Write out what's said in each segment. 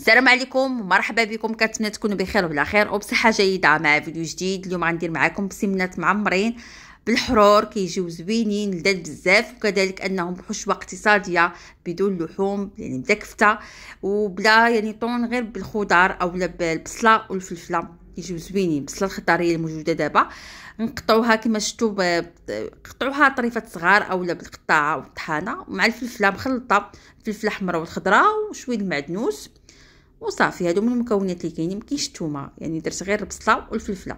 السلام عليكم مرحبا بكم كنتمنى تكونوا بخير وعلى خير وبصحه جيده مع فيديو جديد اليوم غندير معكم بسمنات معمرين بالحرور كيجيو زوينين لذاذ بزاف وكذلك انهم حشوه اقتصاديه بدون لحوم يعني بلا كفته وبلا يعني طون غير بالخضار اولا بالبصله والفلفله كيجيو زوينين البصله الخضريه الموجوده دابا نقطعوها كما شفتوا قطعوها طريفات صغار اولا بالقطاعه والطحانه مع الفلفله مخلطه فلفله حمراء والخضراء وشويه المعدنوس وصافي هادو من المكونات اللي كاينين مكاينش الثومه يعني درت غير البصله والفلفله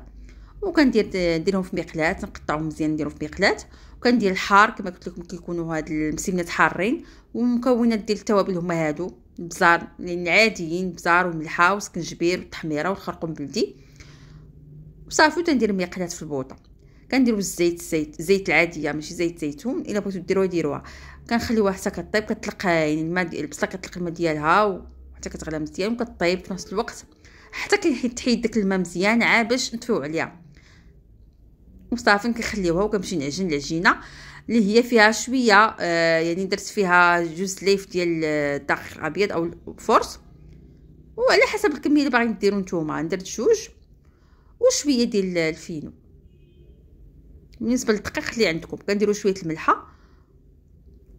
وكندير آه، نديرهم في مقلات نقطعهم مزيان نديرهم في مقلات وكندير الحار كما قلت لكم كيكونوا هاد المسمنات حارين ومكونات ديال التوابل هما هادو البزار يعني العاديين بزار وملحه وسكنجبير والتحميره والخرقوم البلدي وصافي وتندير مقلات في البوطه كنديروا الزيت الزيت الزيت العاديه ماشي زيت زيتون الا بغيتو ديروها ديروها كنخليوها حتى كطيب كتلق يعني الماء البصله كتلق الماء ديالها حتى كتغلى مزيان وكطيب في نفس الوقت حتى كيتحيد داك الماء مزيان باش نتفاو عليها وصافي كنخليوها وكنمشي نعجن العجينه اللي هي فيها شويه آه يعني درت فيها جوج سليف ديال الدقيق الابيض او الفرص وعلى حسب الكميه اللي باغيين ديروا نتوما درت جوج وشويه ديال الفينو بالنسبه للدقيق اللي عندكم كنديروا شويه الملحه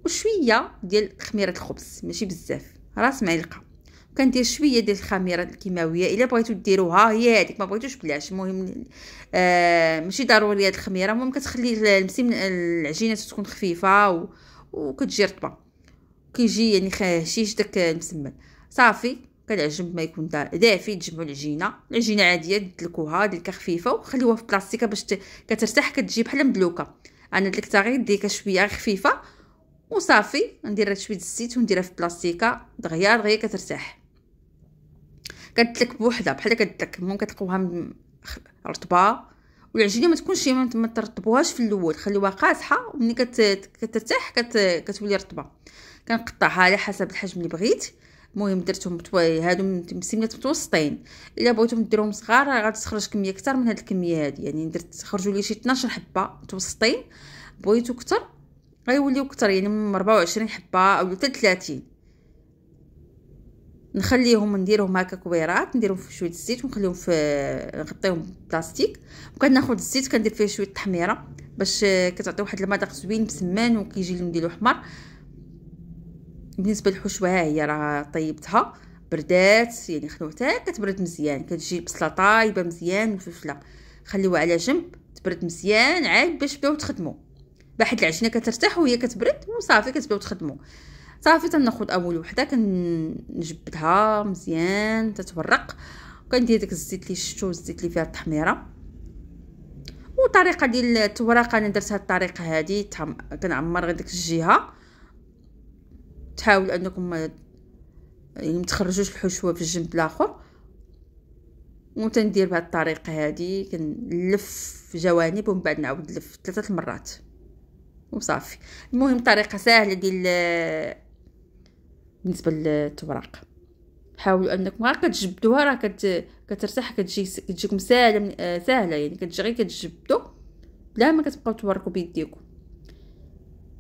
وشويه ديال خميره الخبز ماشي بزاف راس معلقه كندير شويه ديال الخميره الكيماويه الا بغيتو ديروها هي هذيك ما بغيتوش بلاش المهم آه ماشي ضروري هاد الخميره المهم كتخلي المسيم العجينه تكون خفيفه و... وكتجي رطبه كيجي يعني هشيش داك المسمن صافي كنعجب ما يكون دافي تجمعوا العجينه العجينه عاديه دلكوها دلكه خفيفه وخليوها في بلاستيكه باش ت... كترتاح كتجي بحال مدلوكه انا دلكتها غير ديكه شويه خفيفه وصافي ندير شويه الزيت ونديرها في بلاستيكه دغيا دغيا كترتاح كتلك بوحدها بحال كتلك المهم كتلقوها رطبه والعجينه ما تكونش ما ترطبوهاش في الاول خليوها قاصحه وملي كترتاح كتولي رطبه كنقطعها على حسب الحجم اللي بغيت المهم درتهم هادو مسميات متوسطين الا بغيتهم ديروهم صغار راه غتخرج كميه اكثر من هاد الكميه هادي يعني درت خرجوا لي شي 12 حبه متوسطين بغيتو اكثر غيوليو اكثر يعني من 24 حبه او حتى 30 نخليهم نديرهم هكا كويرات نديرهم في شويه الزيت ونخليهم في نغطيهم بلاستيك وكناخذ الزيت كندير فيه شويه التحميره باش آه، كتعطي واحد المذاق زوين مسمان وكيجي اللون ديالو حمر بالنسبه للحشوه ها هي راه طيبتها بردات يعني خلوتها كتبرد مزيان كتجي بصله طايبه مزيان وفلفله خليوها على جنب تبرد مزيان عاد باش تبداو تخدموا واحد العجينه كترتاح وهي كتبرد وصافي كتبداو تخدموا صافي تناخد اول وحده كنجبدها مزيان تتورق وكندير داك الزيت اللي شفتو الزيت اللي فيها التحميره وطريقه ديال التوراق انا درت هاد الطريقه هادي كنعمر غير ديك الجهه تحاول انكم يعني تخرجوش الحشوه في الجنب الاخر وتندير بهاد الطريقه هادي كنلف جوانب ومن بعد نعاود نلف ثلاثه المرات وصافي المهم طريقه سهله ديال بالنسبه للتوراق حاولوا انكم غير كتجبدوها راه كت... كترتاح كتجي كتجيكم ساهله آه سهله يعني كتجي غير كتجبدو بلا ما كتبقاو توركو بيديكم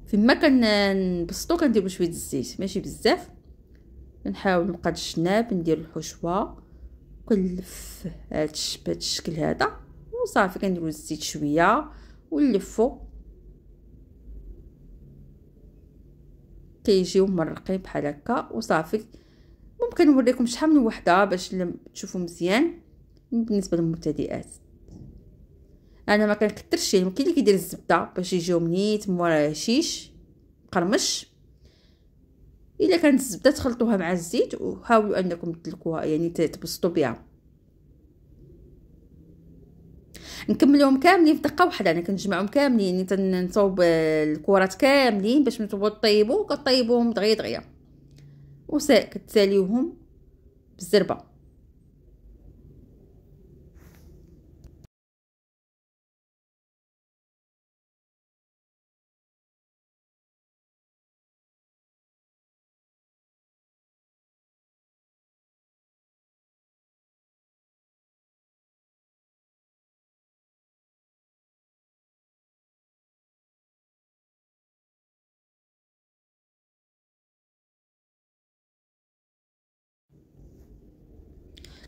فيما كنبسطو كنديرو شويه الزيت ماشي بزاف كنحاول نبقى الجناب ندير الحشوه كنلف هاد الشكل هذا وصافي كنديرو الزيت شويه ونلفو كيجيو مرقين بحال هكا وصافي ممكن نوريكم شحال من وحده باش تشوفوا مزيان بالنسبه للمبتدئات انا ما كنكثرش شي يمكن اللي كيدير الزبده باش يجيو منيت مورا هشيش قرمش الا كانت الزبده تخلطوها مع الزيت وحاولوا انكم تدلكوها يعني تبسطوا بها نكملهم كاملين في دقه واحده انا كنجمعهم كاملين تنصوب الكرات كاملين باش نصوبوا طيبو كطيبوهم دغيا دغيا كتساليوهم بالزربه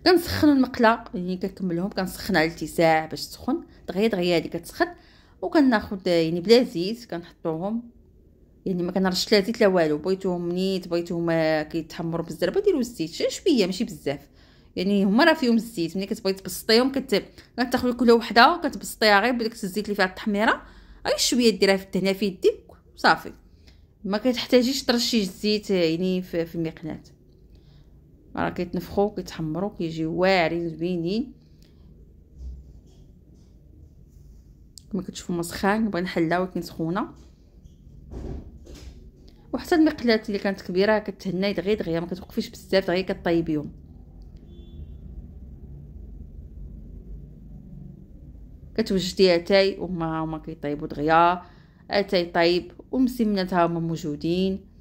كنسخن المقله يعني كنكملهم كنسخن على الاتساع باش تسخن دغيا دغيا هادي كتسخن وكناخذ يعني بلا زيت كنحطوهم يعني ما كنرش لا زيت لا والو بغيتوهم نيت بغيتوهم آه، كيتحمروا بالزربه ديروا الزيت شي شويه ماشي بزاف يعني هما راه فيهم الزيت ملي كتبغي تبسطيهم كت كتاخذي كل وحده كتبسطيها غير بداك الزيت اللي فيها التحميره غير شويه ديرها في الدهنه في يديك وصافي ما كتحتاجيش ترشيش الزيت آه، يعني في, المقنات راه كيتنفخو كيتحمرو كيجيو واعرين زوينين كما كتشوفوا مسخان بغينا نحلها ولكن سخونه وحتى المقلات اللي كانت كبيره كتهنى دغيا دغيا ما كتوقفيش بزاف دغيا كطيبيهم كتوجدي اتاي وهما هما كيطيبوا دغيا اتاي طيب ومسمنتها هما موجودين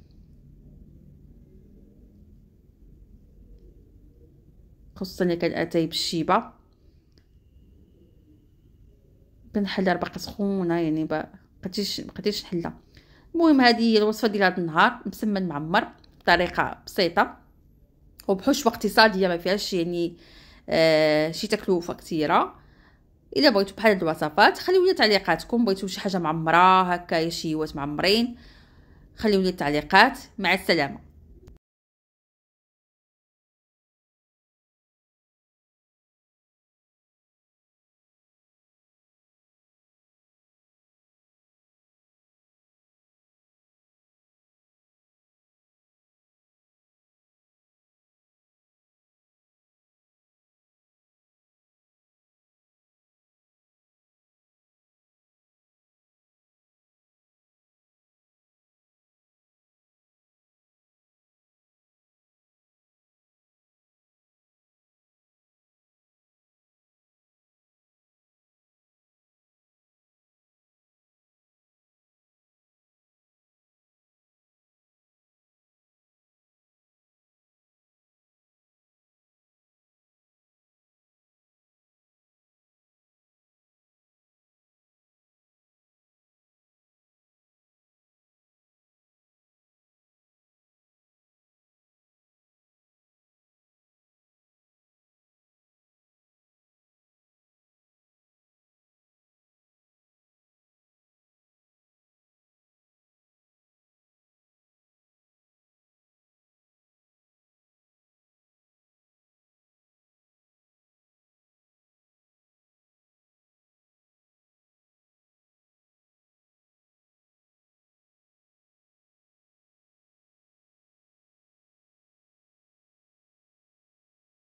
خصوصا الا كان اتاي بالشيبه كنحل راه باقا سخونه يعني ما مبقيتيش نحلها المهم هذه هي الوصفه ديال هذا النهار مسمن معمر بطريقه بسيطه وبحشوه اقتصاديه ما فيهاش يعني آه شي تكلفه كثيره الا بغيتو بحال هاد الوصفات خليو لي تعليقاتكم بغيتو شي حاجه معمره هكا شي وات معمرين خليو لي التعليقات مع السلامه